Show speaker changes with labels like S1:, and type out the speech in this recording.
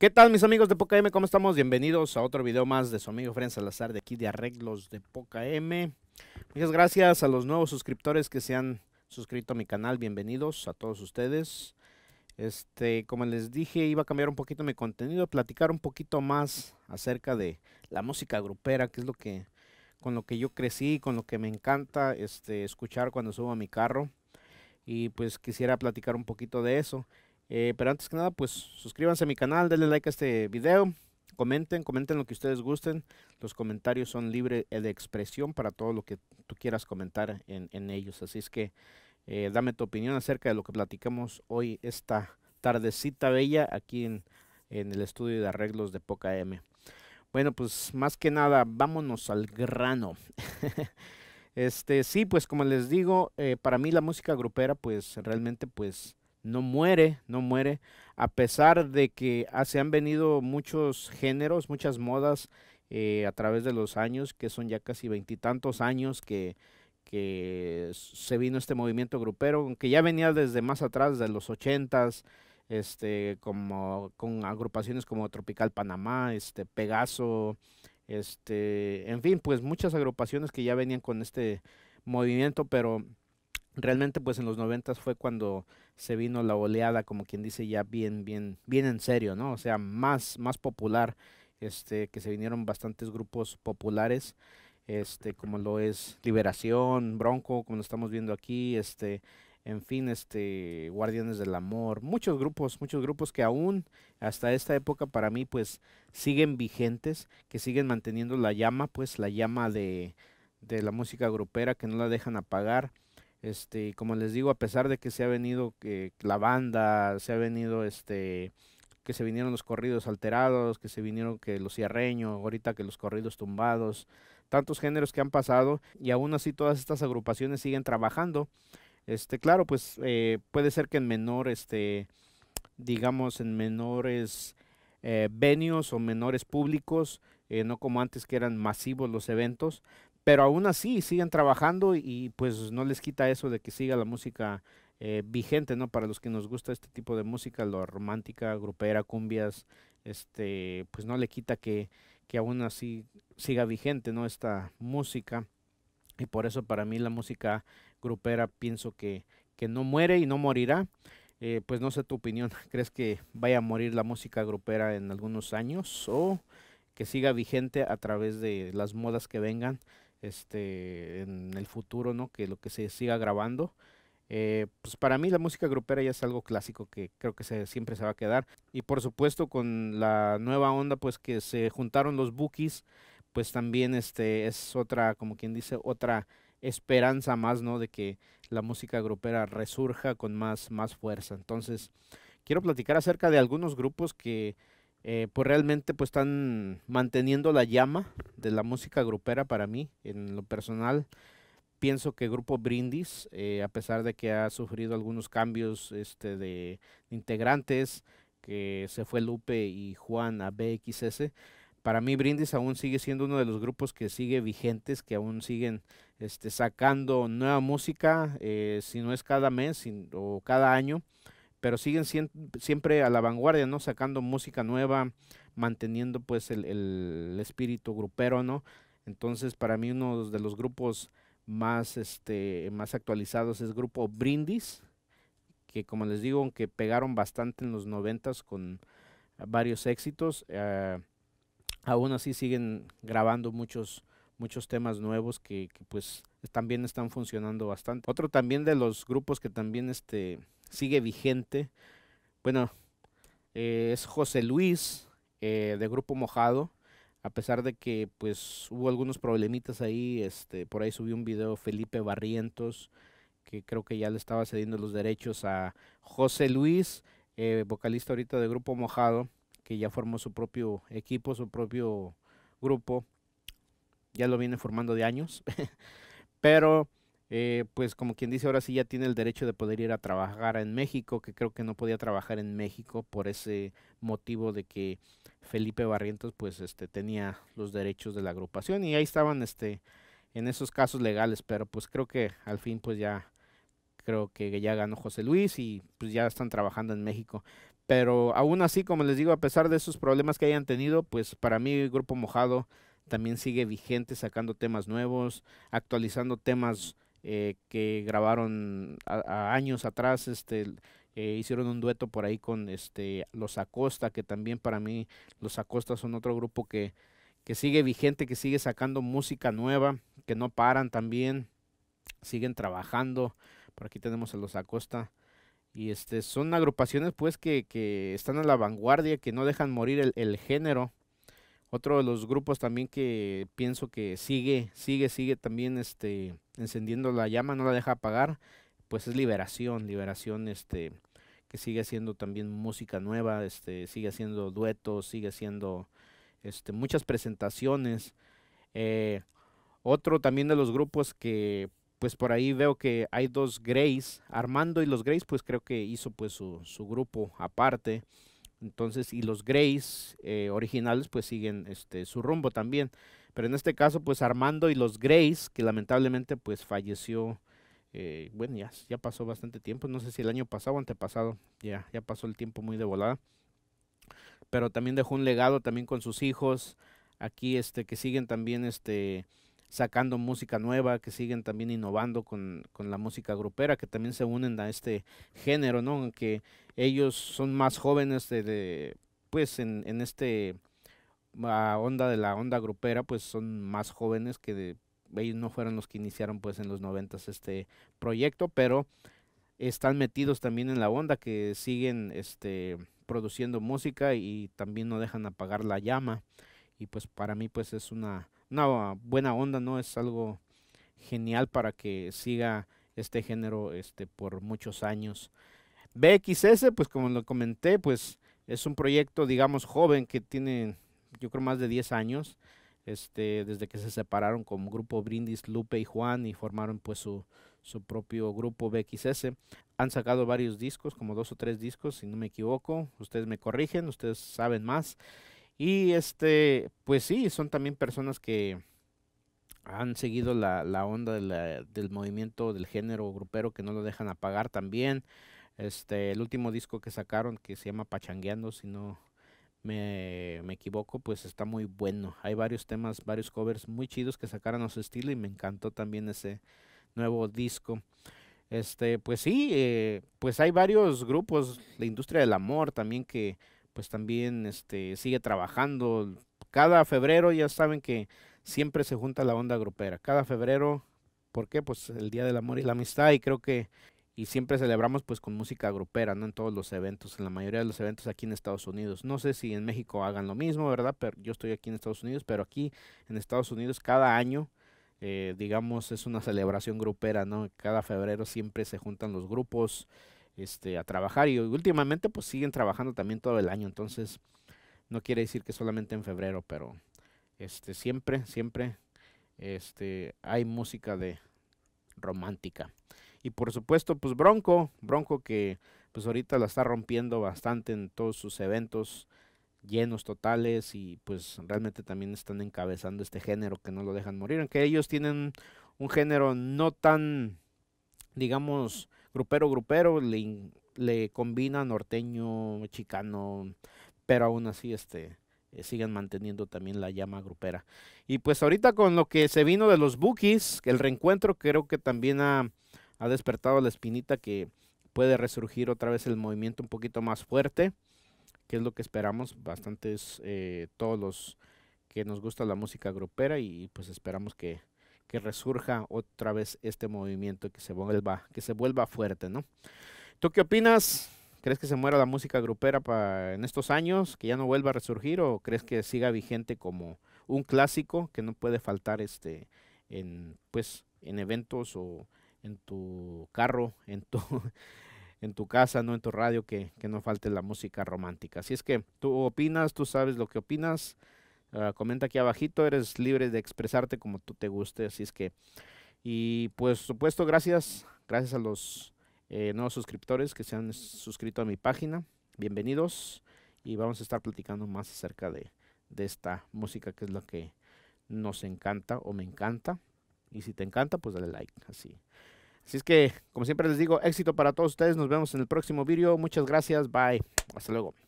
S1: ¿Qué tal mis amigos de Poca M? ¿Cómo estamos? Bienvenidos a otro video más de su amigo Fren Salazar de aquí de Arreglos de Poca M. Muchas gracias a los nuevos suscriptores que se han suscrito a mi canal. Bienvenidos a todos ustedes. Este, como les dije, iba a cambiar un poquito mi contenido, platicar un poquito más acerca de la música grupera, que es lo que con lo que yo crecí, con lo que me encanta este escuchar cuando subo a mi carro y pues quisiera platicar un poquito de eso. Eh, pero antes que nada, pues suscríbanse a mi canal, denle like a este video, comenten, comenten lo que ustedes gusten. Los comentarios son libres eh, de expresión para todo lo que tú quieras comentar en, ellos. Así es que eh, dame tu opinión acerca de lo que platicamos hoy, esta tardecita bella aquí en, en el estudio de arreglos de Poca M. Bueno, pues más que nada, vámonos al grano. este, sí, pues como les digo, para mí la música grupera, pues realmente, pues no muere, no muere, a pesar de que se han venido muchos géneros, muchas modas eh, a través de los años, que son ya casi veintitantos años que, se vino este movimiento grupero, aunque ya venía desde más atrás, de los ochentas, este, como con agrupaciones como Tropical Panamá, este, Pegaso, este, en fin, pues muchas agrupaciones que ya venían con este movimiento, pero realmente pues en los noventas fue cuando se vino la oleada, como quien dice, ya bien, bien, bien en serio, ¿no? O sea, más, más popular, este, que se vinieron bastantes grupos populares, este, como lo es Liberación, Bronco, como lo estamos viendo aquí, este, en fin, este, Guardianes del Amor, muchos grupos, muchos grupos que aún hasta esta época para mí pues siguen vigentes, que siguen manteniendo la llama, pues la llama de, de la música grupera que no la dejan apagar este, como les digo, a pesar de que se ha venido que la banda, se ha venido este que se vinieron los corridos alterados, que se vinieron que los cierreños, ahorita que los corridos tumbados, tantos géneros que han pasado y aún así todas estas agrupaciones siguen trabajando. Este, claro, pues eh, puede ser que en menor, este, digamos, en menores eh, venios o menores públicos, eh, no como antes que eran masivos los eventos, pero aún así siguen trabajando y pues no les quita eso de que siga la música eh, vigente, ¿no? Para los que nos gusta este tipo de música, lo romántica, grupera, cumbias, este, pues no le quita que, que aún así siga vigente, ¿no? Esta música. Y por eso para mí la música grupera pienso que, no muere y no morirá. Eh, pues no sé tu opinión, ¿crees que vaya a morir la música grupera en algunos años o que siga vigente a través de las modas que vengan? este, en el futuro, ¿no? Que lo que se siga grabando. Eh, pues para mí la música grupera ya es algo clásico que creo que se, siempre se va a quedar. Y por supuesto con la nueva onda, pues que se juntaron los bookies, pues también este, es otra, como quien dice, otra esperanza más, ¿no? De que la música grupera resurja con más, más fuerza. Entonces, quiero platicar acerca de algunos grupos que eh, pues realmente pues están manteniendo la llama de la música grupera para mí, en lo personal. Pienso que Grupo Brindis, eh, a pesar de que ha sufrido algunos cambios este, de integrantes, que se fue Lupe y Juan a BXS, para mí Brindis aún sigue siendo uno de los grupos que sigue vigentes, que aún siguen este, sacando nueva música, eh, si no es cada mes o cada año, pero siguen siempre a la vanguardia, ¿no? Sacando música nueva, manteniendo pues el, espíritu grupero, ¿no? Entonces, para mí uno de los grupos más, este, más actualizados es grupo Brindis, que como les digo, aunque pegaron bastante en los noventas con varios éxitos, eh, aún así siguen grabando muchos, muchos temas nuevos que, que pues también están funcionando bastante. Otro también de los grupos que también este, sigue vigente, bueno, eh, es José Luis eh, de Grupo Mojado. A pesar de que pues hubo algunos problemitas ahí, este, por ahí subió un video Felipe Barrientos, que creo que ya le estaba cediendo los derechos a José Luis, eh, vocalista ahorita de Grupo Mojado, que ya formó su propio equipo, su propio grupo. Ya lo viene formando de años. pero eh, pues como quien dice, ahora sí ya tiene el derecho de poder ir a trabajar en México, que creo que no podía trabajar en México por ese motivo de que Felipe Barrientos pues este tenía los derechos de la agrupación y ahí estaban este en esos casos legales, pero pues creo que al fin pues ya creo que ya ganó José Luis y pues ya están trabajando en México. Pero aún así, como les digo, a pesar de esos problemas que hayan tenido, pues para mí el Grupo Mojado también sigue vigente sacando temas nuevos, actualizando temas eh, que grabaron años atrás, este, eh, hicieron un dueto por ahí con este, Los Acosta, que también para mí Los Acosta son otro grupo que, sigue vigente, que sigue sacando música nueva, que no paran también, siguen trabajando, por aquí tenemos a Los Acosta. Y este, son agrupaciones pues que, están a la vanguardia, que no dejan morir el género otro de los grupos también que pienso que sigue, sigue, sigue también este, encendiendo la llama, no la deja apagar, pues es Liberación, Liberación este, que sigue haciendo también música nueva, este, sigue haciendo duetos, sigue haciendo este, muchas presentaciones. Eh, otro también de los grupos que pues por ahí veo que hay dos Grays, Armando y los Grays, pues creo que hizo pues su, su grupo aparte. Entonces, y los Greys eh, originales pues siguen este, su rumbo también. Pero en este caso pues Armando y los Greys, que lamentablemente pues falleció, eh, bueno, ya, ya pasó bastante tiempo, no sé si el año pasado o antepasado, ya, ya pasó el tiempo muy de volada. Pero también dejó un legado también con sus hijos, aquí este, que siguen también este, sacando música nueva, que siguen también innovando con, la música grupera, que también se unen a este género, ¿no? Aunque ellos son más jóvenes de, pues en, en este ah, onda de la onda grupera, pues son más jóvenes que de, ellos no fueron los que iniciaron pues en los noventas este proyecto, pero están metidos también en la onda que siguen este produciendo música y también no dejan apagar la llama y pues para mí pues es una una buena onda, ¿no? Es algo genial para que siga este género este, por muchos años. BXS, pues como lo comenté, pues es un proyecto, digamos, joven que tiene, yo creo, más de 10 años, este, desde que se separaron como grupo Brindis, Lupe y Juan y formaron pues su, su propio grupo BXS. Han sacado varios discos, como dos o tres discos, si no me equivoco. Ustedes me corrigen, ustedes saben más. Y este, pues sí, son también personas que han seguido la, onda del movimiento del género grupero que no lo dejan apagar también. Este, el último disco que sacaron que se llama Pachangueando, si no me, equivoco, pues está muy bueno. Hay varios temas, varios covers muy chidos que sacaron a su estilo y me encantó también ese nuevo disco. Este, pues sí, eh, pues hay varios grupos, de industria del amor también que pues también este, sigue trabajando. Cada febrero ya saben que siempre se junta la onda grupera. Cada febrero, ¿por qué? Pues el Día del Amor y la Amistad y creo que y siempre celebramos pues con música grupera, ¿no? En todos los eventos, en la mayoría de los eventos aquí en Estados Unidos. No sé si en México hagan lo mismo, ¿verdad? Pero yo estoy aquí en Estados Unidos, pero aquí en Estados Unidos cada año, eh, digamos, es una celebración grupera, ¿no? Cada febrero siempre se juntan los grupos este, a trabajar y últimamente pues siguen trabajando también todo el año, entonces no quiere decir que solamente en febrero, pero este, siempre, siempre este, hay música de romántica. Y por supuesto, pues Bronco, Bronco que pues ahorita la está rompiendo bastante en todos sus eventos llenos totales y pues realmente también están encabezando este género que no lo dejan morir, aunque ellos tienen un género no tan, digamos, grupero, grupero, le, le combina norteño, chicano, pero aún así este, eh, manteniendo también la llama grupera. Y pues ahorita con lo que se vino de los Bookies, el reencuentro creo que también ha, despertado la espinita que puede resurgir otra vez el movimiento un poquito más fuerte, que es lo que esperamos bastantes eh, todos los que nos gusta la música grupera y pues esperamos que que resurja otra vez este movimiento, que se vuelva, que se vuelva fuerte, ¿no? ¿Tú qué opinas? ¿Crees que se muera la música grupera para en estos años, que ya no vuelva a resurgir o crees que siga vigente como un clásico que no puede faltar este en pues en eventos o en tu carro, en tu en tu casa, no en tu radio que, que no falte la música romántica. Así es que tú opinas, tú sabes lo que opinas. Ah, comenta aquí abajito, eres libre de expresarte como tú te guste, así es que... Y pues supuesto, gracias, gracias a los eh, nuevos suscriptores que se han suscrito a mi página. Bienvenidos y vamos a estar platicando más acerca de, de esta música que es lo que nos encanta o me encanta. Y si te encanta, pues dale like, así. Así es que, como siempre les digo, éxito para todos ustedes. Nos vemos en el próximo video. Muchas gracias. Bye. Hasta luego.